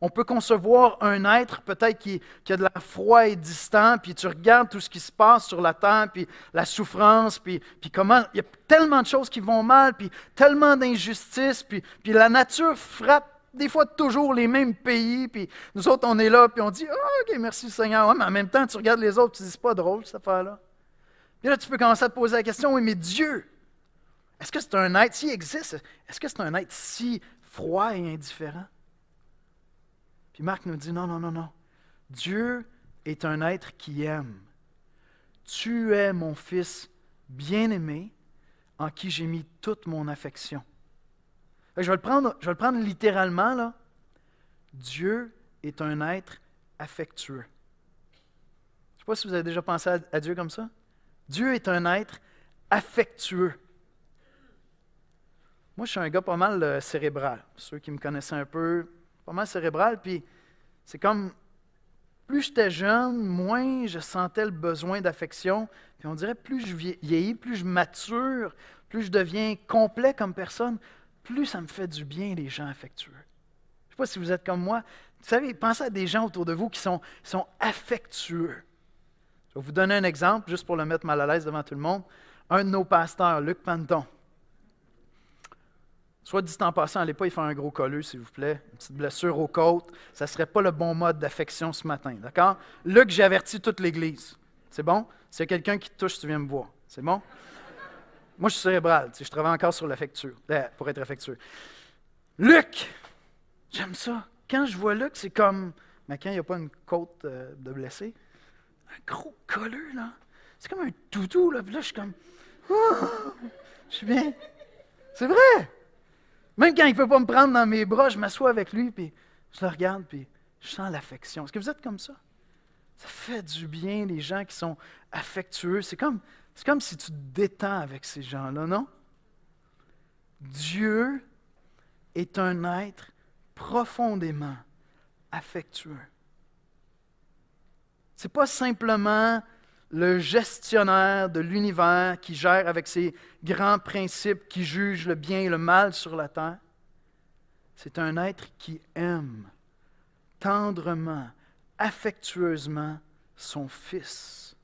On peut concevoir un être peut-être qui, a de la foi et distant, puis tu regardes tout ce qui se passe sur la terre, puis la souffrance, puis, comment il y a tellement de choses qui vont mal, puis tellement d'injustices, puis la nature frappe des fois toujours les mêmes pays, puis nous autres, on est là, puis on dit oh, OK, merci Seigneur. mais en même temps, tu regardes les autres, tu dis C'est pas drôle, cette affaire-là. Puis là, tu peux commencer à te poser la question Oui, mais Dieu, est-ce que c'est un être, s'il existe, est-ce que c'est un être si froid et indifférent Puis Marc nous dit Non, non, non, non. Dieu est un être qui aime. Tu es mon fils bien-aimé en qui j'ai mis toute mon affection. Je vais, le prendre, je vais le prendre littéralement, là. Dieu est un être affectueux. Je ne sais pas si vous avez déjà pensé à, Dieu comme ça. Dieu est un être affectueux. Moi, je suis un gars pas mal euh, cérébral. Ceux qui me connaissaient un peu, pas mal cérébral. Puis c'est comme, plus j'étais jeune, moins je sentais le besoin d'affection. Puis on dirait, plus je vieillis, plus je mature, plus je deviens complet comme personne, plus ça me fait du bien les gens affectueux. Je ne sais pas si vous êtes comme moi. Vous savez, pensez à des gens autour de vous qui sont, affectueux. Je vais vous donner un exemple, juste pour le mettre mal à l'aise devant tout le monde. Un de nos pasteurs, Luc Panton. Soit dit en passant, n'allez pas y faire un gros colleux, s'il vous plaît. Une petite blessure aux côtes, ça ne serait pas le bon mode d'affection ce matin, d'accord? Luc, j'ai averti toute l'Église. C'est bon? C'est quelqu'un qui touche, tu viens me voir. C'est bon? Moi, je suis cérébral, je travaille encore sur l'affecture, pour être affectueux. Luc, j'aime ça. Quand je vois Luc, c'est comme, mais quand il n'y a pas une côte euh, de blessé, un gros colleux, là. C'est comme un toutou, là. Puis là, je suis comme, je suis bien. C'est vrai. Même quand il ne peut pas me prendre dans mes bras, je m'assois avec lui, puis je le regarde, puis je sens l'affection. Est-ce que vous êtes comme ça? Ça fait du bien, les gens qui sont affectueux. C'est comme c'est comme si tu te détends avec ces gens-là, non? Dieu est un être profondément affectueux. Ce n'est pas simplement le gestionnaire de l'univers qui gère avec ses grands principes, qui juge le bien et le mal sur la terre. C'est un être qui aime tendrement, affectueusement son Fils.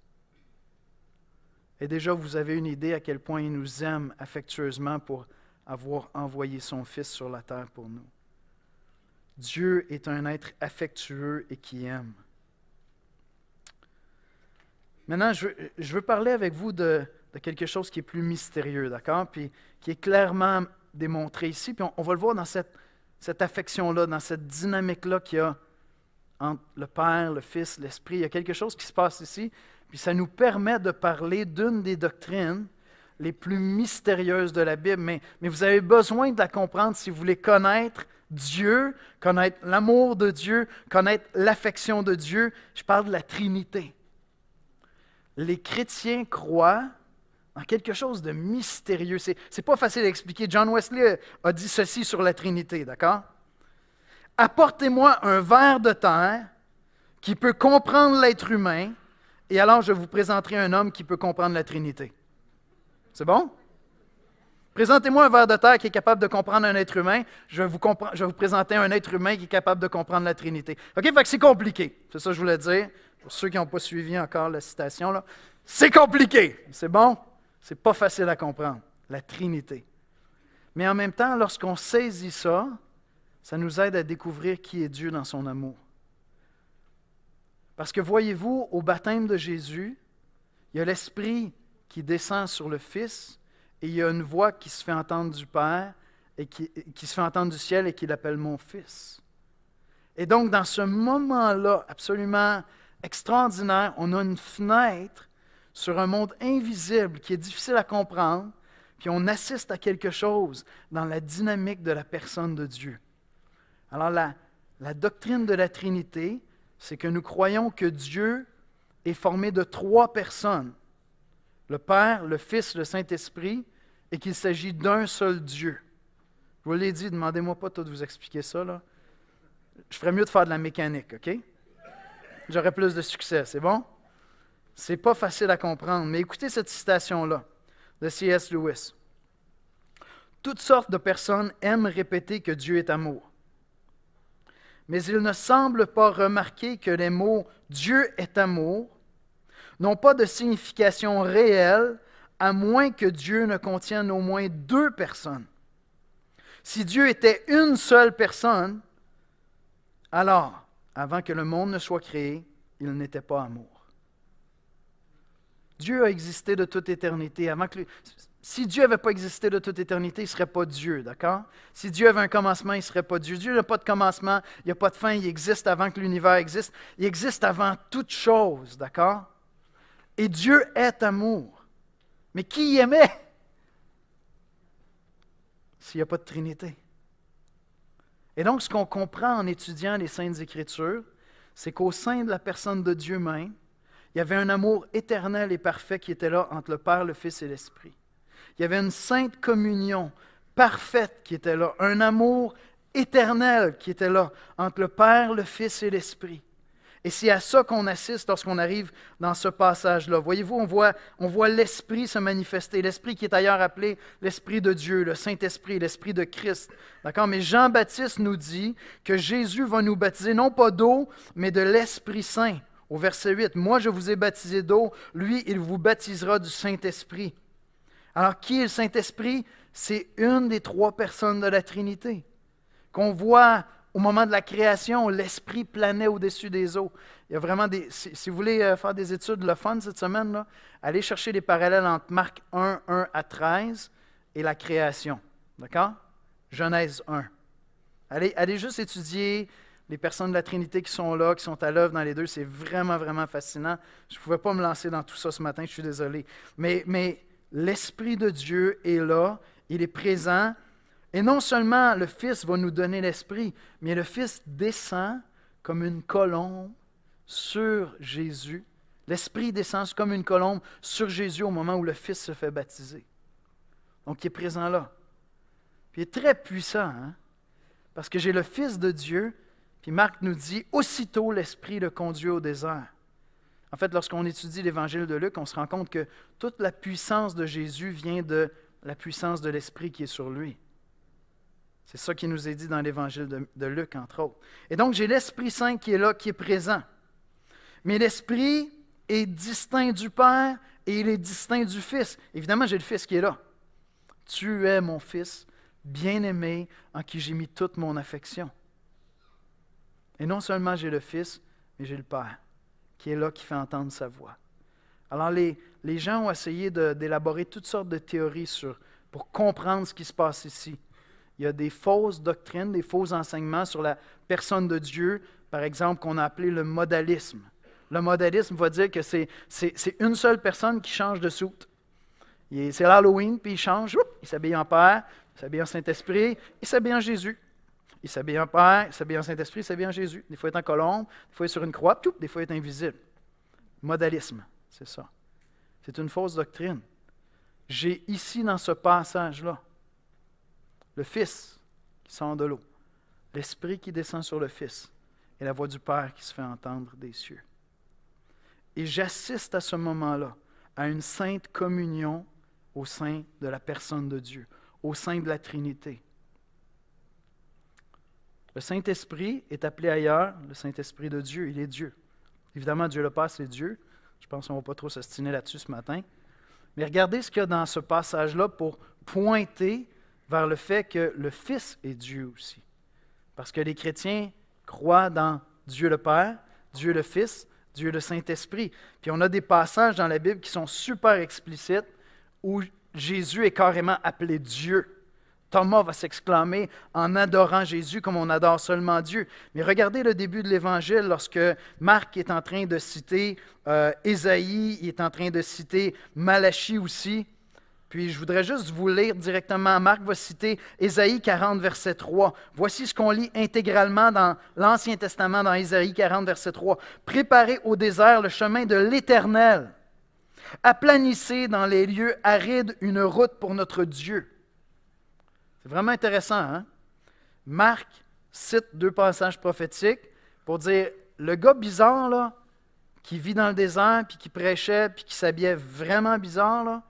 Et déjà, vous avez une idée à quel point il nous aime affectueusement pour avoir envoyé son Fils sur la terre pour nous. Dieu est un être affectueux et qui aime. Maintenant, je, veux parler avec vous de, quelque chose qui est plus mystérieux, d'accord? Puis qui est clairement démontré ici. Puis on, va le voir dans cette affection-là, dans cette dynamique-là qu'il y a entre le Père, le Fils, l'Esprit. Il y a quelque chose qui se passe ici puis ça nous permet de parler d'une des doctrines les plus mystérieuses de la Bible. Mais, vous avez besoin de la comprendre si vous voulez connaître Dieu, connaître l'amour de Dieu, connaître l'affection de Dieu. Je parle de la Trinité. Les chrétiens croient en quelque chose de mystérieux. Ce n'est pas facile à expliquer. John Wesley a dit ceci sur la Trinité, d'accord? Apportez-moi un verre de terre qui peut comprendre l'être humain et alors je vous présenterai un homme qui peut comprendre la Trinité. C'est bon? Présentez-moi un ver de terre qui est capable de comprendre un être humain. Je vais vous, présenter un être humain qui est capable de comprendre la Trinité. OK? Fait que c'est compliqué. C'est ça que je voulais dire. Pour ceux qui n'ont pas suivi encore la citation, là. C'est compliqué. C'est bon? C'est pas facile à comprendre. La Trinité. Mais en même temps, lorsqu'on saisit ça, ça nous aide à découvrir qui est Dieu dans son amour. Parce que voyez-vous, au baptême de Jésus, il y a l'Esprit qui descend sur le Fils et il y a une voix qui se fait entendre du Père et qui, se fait entendre du ciel et qui l'appelle mon Fils. Et donc, dans ce moment-là, absolument extraordinaire, on a une fenêtre sur un monde invisible qui est difficile à comprendre, puis on assiste à quelque chose dans la dynamique de la personne de Dieu. Alors, la doctrine de la Trinité, c'est que nous croyons que Dieu est formé de trois personnes, le Père, le Fils, le Saint-Esprit, et qu'il s'agit d'un seul Dieu. Je vous l'ai dit, demandez-moi pas de vous expliquer ça. Je ferais mieux de faire de la mécanique, OK? J'aurais plus de succès, c'est bon? C'est pas facile à comprendre, mais écoutez cette citation-là de C.S. Lewis. Toutes sortes de personnes aiment répéter que Dieu est amour mais il ne semble pas remarquer que les mots Dieu est amour n'ont pas de signification réelle, à moins que Dieu ne contienne au moins deux personnes. Si Dieu était une seule personne, alors, avant que le monde ne soit créé, il n'était pas amour. Dieu a existé de toute éternité. Avant que si Dieu n'avait pas existé de toute éternité, il ne serait pas Dieu, d'accord? Si Dieu avait un commencement, il ne serait pas Dieu. Dieu n'a pas de commencement, il n'a a pas de fin, il existe avant que l'univers existe. Il existe avant toute chose, d'accord? Et Dieu est amour. Mais qui aimait s'il n'y a pas de Trinité? Et donc, ce qu'on comprend en étudiant les Saintes Écritures, c'est qu'au sein de la personne de Dieu même, il y avait un amour éternel et parfait qui était là entre le Père, le Fils et l'Esprit. Il y avait une sainte communion parfaite qui était là, un amour éternel qui était là entre le Père, le Fils et l'Esprit. Et c'est à ça qu'on assiste lorsqu'on arrive dans ce passage-là. Voyez-vous, on voit, l'Esprit se manifester, l'Esprit qui est ailleurs appelé l'Esprit de Dieu, le Saint-Esprit, l'Esprit de Christ. D'accord? Mais Jean-Baptiste nous dit que Jésus va nous baptiser non pas d'eau, mais de l'Esprit Saint. Au verset 8, Moi je vous ai baptisé d'eau, lui il vous baptisera du Saint-Esprit. Alors, qui est le Saint-Esprit? C'est une des trois personnes de la Trinité qu'on voit au moment de la création, l'esprit planait au-dessus des eaux. Il y a vraiment des. Si, vous voulez euh, faire des études, le fun cette semaine, là, allez chercher des parallèles entre Marc 1, 1 à 13 et la création. D'accord? Genèse 1. Allez, allez juste étudier les personnes de la Trinité qui sont là, qui sont à l'œuvre dans les deux. C'est vraiment, vraiment fascinant. Je ne pouvais pas me lancer dans tout ça ce matin, je suis désolé. Mais, mais l'Esprit de Dieu est là, il est présent. Et non seulement le Fils va nous donner l'Esprit, mais le Fils descend comme une colombe sur Jésus. L'Esprit descend comme une colombe sur Jésus au moment où le Fils se fait baptiser. Donc il est présent là. Puis il est très puissant, hein? parce que j'ai le Fils de Dieu, puis Marc nous dit, aussitôt l'Esprit le conduit au désert. En fait, lorsqu'on étudie l'évangile de Luc, on se rend compte que toute la puissance de Jésus vient de la puissance de l'Esprit qui est sur lui. C'est ça qui nous est dit dans l'évangile de, de, Luc, entre autres. Et donc, j'ai l'Esprit Saint qui est là, qui est présent. Mais l'Esprit est distinct du Père et il est distinct du Fils. Évidemment, j'ai le Fils qui est là. Tu es mon Fils, bien-aimé, en qui j'ai mis toute mon affection. Et non seulement j'ai le Fils, mais j'ai le Père qui est là, qui fait entendre sa voix. Alors les, les gens ont essayé d'élaborer toutes sortes de théories sur, pour comprendre ce qui se passe ici. Il y a des fausses doctrines, des faux enseignements sur la personne de Dieu, par exemple, qu'on a appelé le modalisme. Le modalisme va dire que c'est une seule personne qui change de soute. C'est l'Halloween, puis il change, il s'habille en Père, il s'habille en Saint-Esprit, il s'habille en Jésus. Il s'habille en Père, il s'habille en Saint-Esprit, il s'habille en Jésus. Des fois, il est en colombe, des fois, il est sur une croix, des fois, il est invisible. Modalisme, c'est ça. C'est une fausse doctrine. J'ai ici, dans ce passage-là, le Fils qui sort de l'eau, l'Esprit qui descend sur le Fils et la voix du Père qui se fait entendre des cieux. Et j'assiste à ce moment-là à une sainte communion au sein de la personne de Dieu, au sein de la Trinité. Le Saint-Esprit est appelé ailleurs le Saint-Esprit de Dieu. Il est Dieu. Évidemment, Dieu le Père, c'est Dieu. Je pense qu'on ne va pas trop s'estiner là-dessus ce matin. Mais regardez ce qu'il y a dans ce passage-là pour pointer vers le fait que le Fils est Dieu aussi. Parce que les chrétiens croient dans Dieu le Père, Dieu le Fils, Dieu le Saint-Esprit. Puis on a des passages dans la Bible qui sont super explicites où Jésus est carrément appelé Dieu. Thomas va s'exclamer en adorant Jésus comme on adore seulement Dieu. Mais regardez le début de l'Évangile lorsque Marc est en train de citer euh, Ésaïe, il est en train de citer Malachie aussi. Puis je voudrais juste vous lire directement. Marc va citer Ésaïe 40, verset 3. Voici ce qu'on lit intégralement dans l'Ancien Testament, dans Ésaïe 40, verset 3. Préparez au désert le chemin de l'Éternel. Aplanissez dans les lieux arides une route pour notre Dieu. C'est vraiment intéressant. Hein? Marc cite deux passages prophétiques pour dire le gars bizarre là, qui vit dans le désert, puis qui prêchait, puis qui s'habillait vraiment bizarre,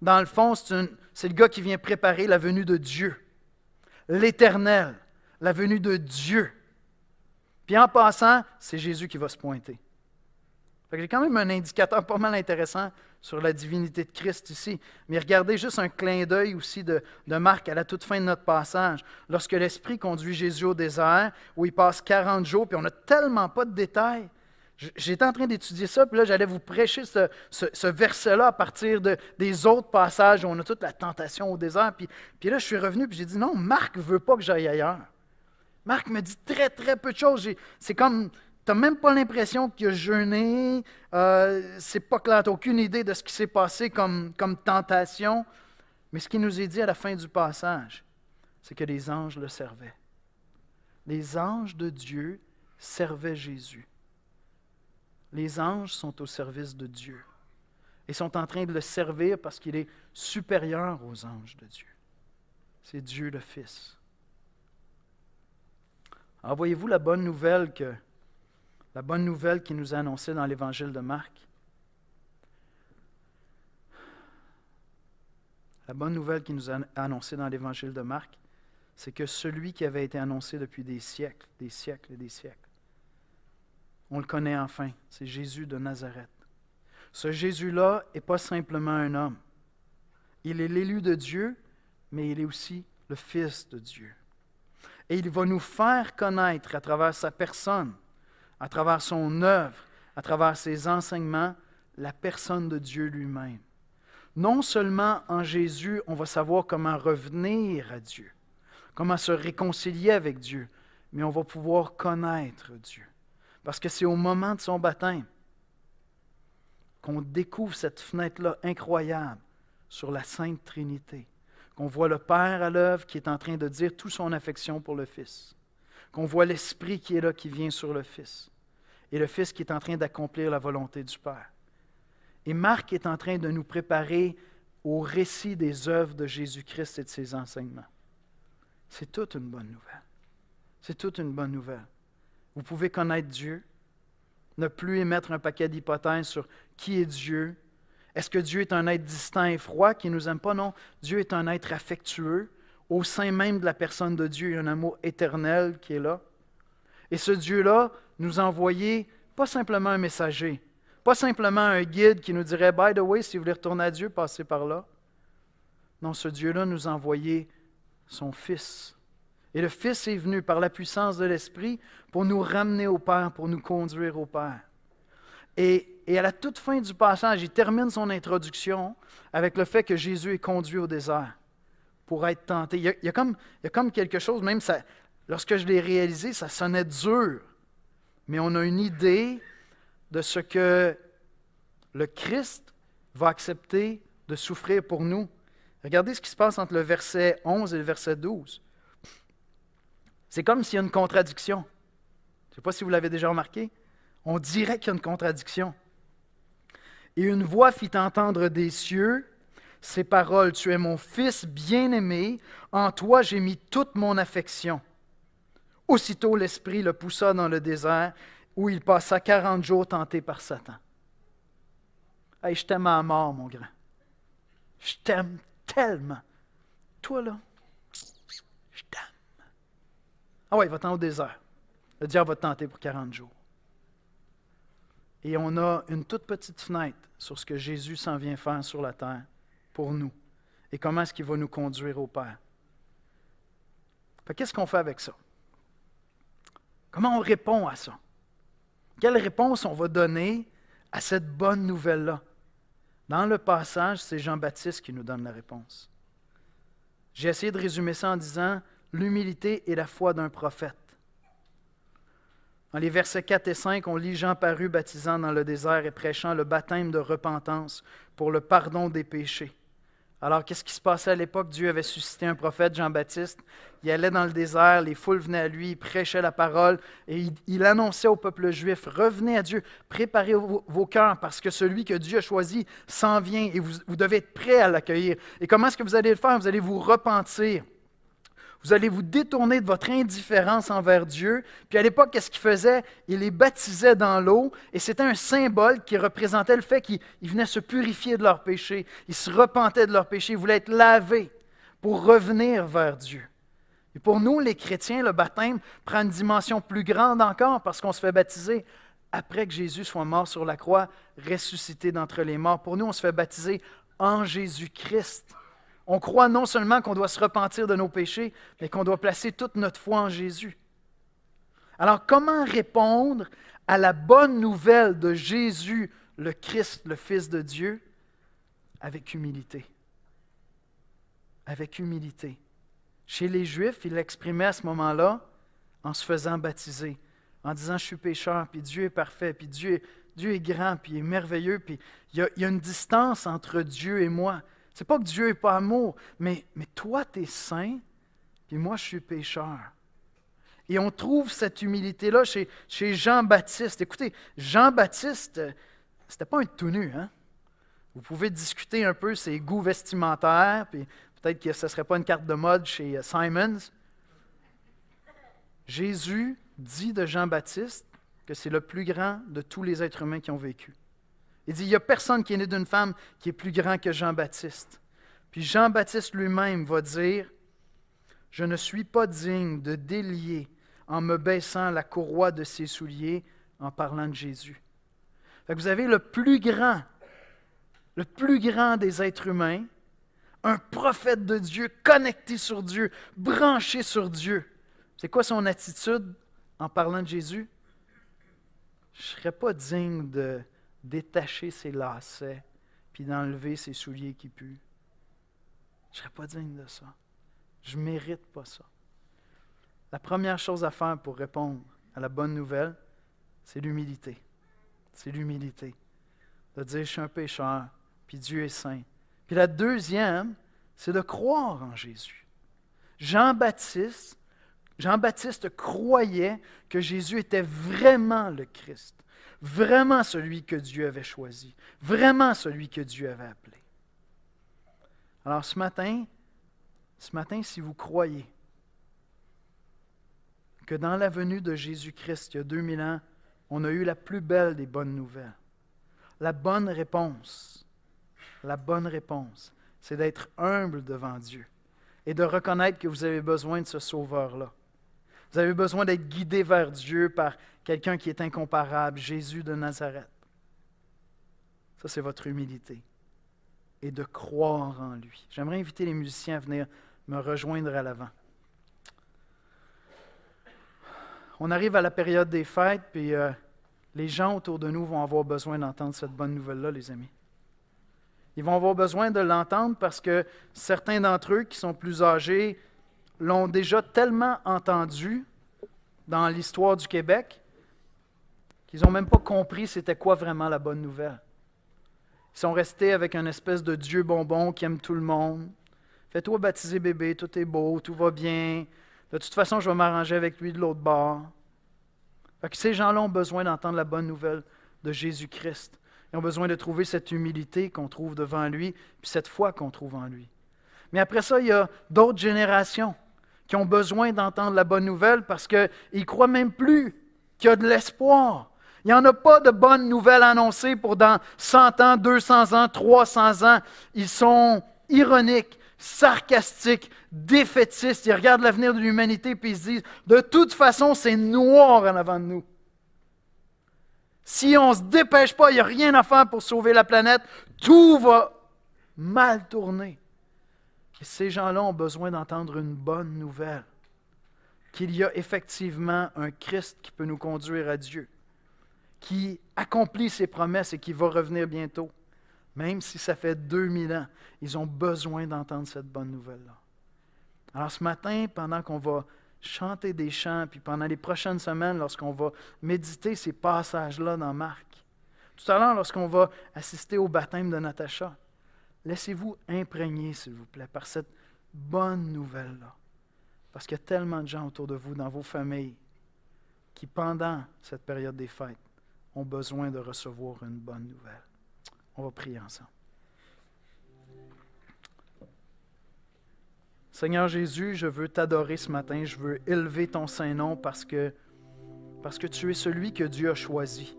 dans le fond, c'est le gars qui vient préparer la venue de Dieu, l'éternel, la venue de Dieu. Puis en passant, c'est Jésus qui va se pointer. J'ai quand même un indicateur pas mal intéressant sur la divinité de Christ ici. Mais regardez juste un clin d'œil aussi de, Marc à la toute fin de notre passage. Lorsque l'Esprit conduit Jésus au désert, où il passe 40 jours, puis on n'a tellement pas de détails. J'étais en train d'étudier ça, puis là, j'allais vous prêcher ce, verset-là à partir de, des autres passages où on a toute la tentation au désert. Puis, puis là, je suis revenu, puis j'ai dit non, Marc ne veut pas que j'aille ailleurs. Marc me dit très, très peu de choses. C'est comme n'as même pas l'impression qu'il a jeûné, euh, c'est pas clair, aucune idée de ce qui s'est passé comme, comme tentation. Mais ce qui nous est dit à la fin du passage, c'est que les anges le servaient. Les anges de Dieu servaient Jésus. Les anges sont au service de Dieu et sont en train de le servir parce qu'il est supérieur aux anges de Dieu. C'est Dieu le Fils. Alors vous la bonne nouvelle que la bonne nouvelle qui nous est annoncée dans l'évangile de Marc. La bonne nouvelle qui nous est annoncée dans l'évangile de Marc, c'est que celui qui avait été annoncé depuis des siècles, des siècles et des siècles, on le connaît enfin, c'est Jésus de Nazareth. Ce Jésus-là n'est pas simplement un homme. Il est l'élu de Dieu, mais il est aussi le Fils de Dieu. Et il va nous faire connaître à travers sa personne à travers son œuvre, à travers ses enseignements, la personne de Dieu lui-même. Non seulement en Jésus, on va savoir comment revenir à Dieu, comment se réconcilier avec Dieu, mais on va pouvoir connaître Dieu. Parce que c'est au moment de son baptême qu'on découvre cette fenêtre-là incroyable sur la Sainte Trinité, qu'on voit le Père à l'œuvre qui est en train de dire toute son affection pour le Fils qu'on voit l'Esprit qui est là, qui vient sur le Fils, et le Fils qui est en train d'accomplir la volonté du Père. Et Marc est en train de nous préparer au récit des œuvres de Jésus-Christ et de ses enseignements. C'est toute une bonne nouvelle. C'est toute une bonne nouvelle. Vous pouvez connaître Dieu, ne plus émettre un paquet d'hypothèses sur qui est Dieu. Est-ce que Dieu est un être distant et froid qui ne nous aime pas? Non, Dieu est un être affectueux, au sein même de la personne de Dieu, il y a un amour éternel qui est là. Et ce Dieu-là nous a envoyé pas simplement un messager, pas simplement un guide qui nous dirait By the way, si vous voulez retourner à Dieu, passez par là. Non, ce Dieu-là nous a envoyé son Fils. Et le Fils est venu par la puissance de l'Esprit pour nous ramener au Père, pour nous conduire au Père. Et, et à la toute fin du passage, il termine son introduction avec le fait que Jésus est conduit au désert pour être tenté. Il y a, comme, comme, quelque chose, même ça, lorsque je l'ai réalisé, ça sonnait dur, mais on a une idée de ce que le Christ va accepter de souffrir pour nous. Regardez ce qui se passe entre le verset 11 et le verset 12. C'est comme s'il y a une contradiction. Je ne sais pas si vous l'avez déjà remarqué. On dirait qu'il y a une contradiction. Et une voix fit entendre des cieux ces paroles, Tu es mon fils bien-aimé, en toi j'ai mis toute mon affection. Aussitôt l'Esprit le poussa dans le désert, où il passa quarante jours tenté par Satan. Hey, je t'aime à mort, mon grand. Je t'aime tellement. Toi, là, je t'aime. Ah ouais, va-t'en au désert. Le diable va te tenter pour 40 jours. Et on a une toute petite fenêtre sur ce que Jésus s'en vient faire sur la terre pour nous et comment est-ce qu'il va nous conduire au Père. Qu'est-ce qu'on fait avec ça? Comment on répond à ça? Quelle réponse on va donner à cette bonne nouvelle-là? Dans le passage, c'est Jean-Baptiste qui nous donne la réponse. J'ai essayé de résumer ça en disant l'humilité et la foi d'un prophète. Dans les versets 4 et 5, on lit Jean paru baptisant dans le désert et prêchant le baptême de repentance pour le pardon des péchés. Alors, qu'est-ce qui se passait à l'époque? Dieu avait suscité un prophète, Jean-Baptiste. Il allait dans le désert, les foules venaient à lui, il prêchait la parole et il, annonçait au peuple juif, revenez à Dieu, préparez vos, cœurs parce que celui que Dieu a choisi s'en vient et vous, vous devez être prêt à l'accueillir. Et comment est-ce que vous allez le faire? Vous allez vous repentir. Vous allez vous détourner de votre indifférence envers Dieu. Puis à l'époque, qu'est-ce qu'il faisait? Il les baptisait dans l'eau et c'était un symbole qui représentait le fait qu'ils venaient se purifier de leurs péchés. Ils se repentaient de leurs péchés. Ils voulaient être lavés pour revenir vers Dieu. Et pour nous, les chrétiens, le baptême prend une dimension plus grande encore parce qu'on se fait baptiser après que Jésus soit mort sur la croix, ressuscité d'entre les morts. Pour nous, on se fait baptiser en Jésus-Christ. On croit non seulement qu'on doit se repentir de nos péchés, mais qu'on doit placer toute notre foi en Jésus. Alors comment répondre à la bonne nouvelle de Jésus, le Christ, le Fils de Dieu, avec humilité? Avec humilité. Chez les Juifs, il l'exprimait à ce moment-là en se faisant baptiser, en disant je suis pécheur, puis Dieu est parfait, puis Dieu, Dieu est grand, puis il est merveilleux, puis il y, a, il y a une distance entre Dieu et moi. C'est pas que Dieu n'est pas amour, mais, mais toi, tu es saint, puis moi, je suis pécheur. Et on trouve cette humilité-là chez, Jean-Baptiste. Écoutez, Jean-Baptiste, euh, c'était pas un tout nu. Hein? Vous pouvez discuter un peu ses goûts vestimentaires, puis peut-être que ce ne serait pas une carte de mode chez euh, Simons. Jésus dit de Jean-Baptiste que c'est le plus grand de tous les êtres humains qui ont vécu. Il dit, il n'y a personne qui est né d'une femme qui est plus grand que Jean-Baptiste. Puis Jean-Baptiste lui-même va dire, je ne suis pas digne de délier en me baissant la courroie de ses souliers en parlant de Jésus. vous avez le plus grand, le plus grand des êtres humains, un prophète de Dieu, connecté sur Dieu, branché sur Dieu. C'est quoi son attitude en parlant de Jésus? Je ne serais pas digne de, détacher ses lacets, puis d'enlever ses souliers qui puent. Je ne serais pas digne de ça. Je ne mérite pas ça. La première chose à faire pour répondre à la bonne nouvelle, c'est l'humilité. C'est l'humilité. De dire, je suis un pécheur, puis Dieu est saint. Puis la deuxième, c'est de croire en Jésus. Jean-Baptiste, Jean-Baptiste croyait que Jésus était vraiment le Christ vraiment celui que Dieu avait choisi, vraiment celui que Dieu avait appelé. Alors ce matin, ce matin, si vous croyez que dans la venue de Jésus-Christ il y a 2000 ans, on a eu la plus belle des bonnes nouvelles, la bonne réponse, la bonne réponse, c'est d'être humble devant Dieu et de reconnaître que vous avez besoin de ce Sauveur-là. Vous avez besoin d'être guidé vers Dieu par quelqu'un qui est incomparable, Jésus de Nazareth. Ça, c'est votre humilité et de croire en lui. J'aimerais inviter les musiciens à venir me rejoindre à l'avant. On arrive à la période des fêtes, puis euh, les gens autour de nous vont avoir besoin d'entendre cette bonne nouvelle-là, les amis. Ils vont avoir besoin de l'entendre parce que certains d'entre eux qui sont plus âgés l'ont déjà tellement entendu dans l'histoire du Québec qu'ils n'ont même pas compris c'était quoi vraiment la bonne nouvelle. Ils sont restés avec un espèce de Dieu bonbon qui aime tout le monde. Fais-toi baptiser bébé, tout est beau, tout va bien. De toute façon, je vais m'arranger avec lui de l'autre bord. que ces gens-là ont besoin d'entendre la bonne nouvelle de Jésus-Christ. Ils ont besoin de trouver cette humilité qu'on trouve devant lui, puis cette foi qu'on trouve en lui. Mais après ça, il y a d'autres générations qui ont besoin d'entendre la bonne nouvelle parce qu'ils ne croient même plus qu'il y a de l'espoir. Il n'y en a pas de bonne nouvelle annoncée pour dans 100 ans, 200 ans, 300 ans. Ils sont ironiques, sarcastiques, défaitistes. Ils regardent l'avenir de l'humanité et ils se disent, de toute façon, c'est noir en avant de nous. Si on ne se dépêche pas, il n'y a rien à faire pour sauver la planète, tout va mal tourner. Ces gens-là ont besoin d'entendre une bonne nouvelle, qu'il y a effectivement un Christ qui peut nous conduire à Dieu, qui accomplit ses promesses et qui va revenir bientôt. Même si ça fait 2000 ans, ils ont besoin d'entendre cette bonne nouvelle-là. Alors ce matin, pendant qu'on va chanter des chants, puis pendant les prochaines semaines, lorsqu'on va méditer ces passages-là dans Marc, tout à l'heure, lorsqu'on va assister au baptême de Natacha, Laissez-vous imprégner, s'il vous plaît, par cette bonne nouvelle-là. Parce qu'il y a tellement de gens autour de vous, dans vos familles, qui, pendant cette période des fêtes, ont besoin de recevoir une bonne nouvelle. On va prier ensemble. Seigneur Jésus, je veux t'adorer ce matin, je veux élever ton saint nom parce que, parce que tu es celui que Dieu a choisi.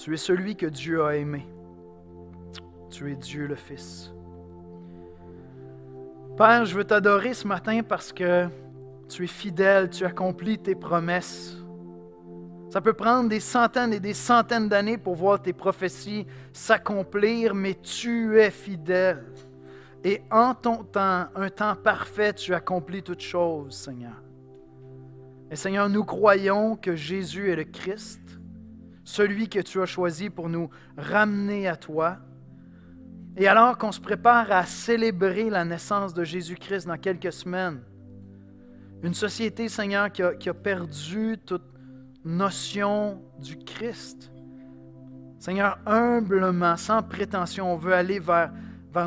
Tu es celui que Dieu a aimé. Tu es Dieu le Fils. Père, je veux t'adorer ce matin parce que tu es fidèle, tu accomplis tes promesses. Ça peut prendre des centaines et des centaines d'années pour voir tes prophéties s'accomplir, mais tu es fidèle. Et en ton temps, un temps parfait, tu accomplis toutes choses, Seigneur. Et Seigneur, nous croyons que Jésus est le Christ, celui que tu as choisi pour nous ramener à toi. Et alors qu'on se prépare à célébrer la naissance de Jésus-Christ dans quelques semaines, une société, Seigneur, qui a, perdu toute notion du Christ. Seigneur, humblement, sans prétention, on veut aller vers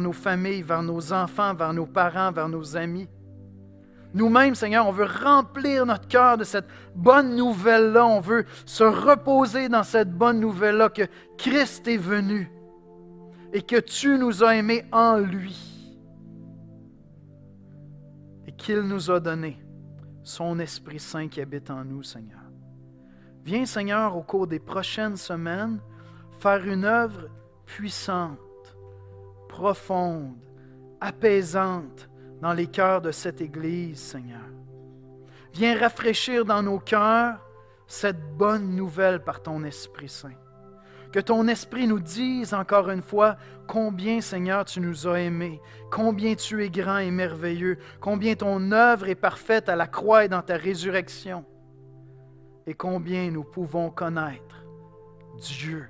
nos familles, vers nos enfants, vers nos parents, vers nos amis. Nous-mêmes, Seigneur, on veut remplir notre cœur de cette bonne nouvelle-là. On veut se reposer dans cette bonne nouvelle-là que Christ est venu et que tu nous as aimés en lui et qu'il nous a donné son Esprit Saint qui habite en nous, Seigneur. Viens, Seigneur, au cours des prochaines semaines, faire une œuvre puissante, profonde, apaisante dans les cœurs de cette Église, Seigneur. Viens rafraîchir dans nos cœurs cette bonne nouvelle par ton Esprit Saint. Que ton Esprit nous dise encore une fois combien, Seigneur, tu nous as aimés, combien tu es grand et merveilleux, combien ton œuvre est parfaite à la croix et dans ta résurrection, et combien nous pouvons connaître Dieu,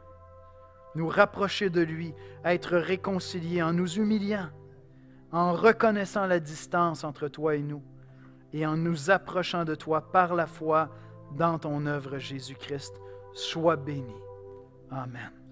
nous rapprocher de lui, être réconciliés en nous humiliant en reconnaissant la distance entre toi et nous et en nous approchant de toi par la foi dans ton œuvre Jésus-Christ. Sois béni. Amen.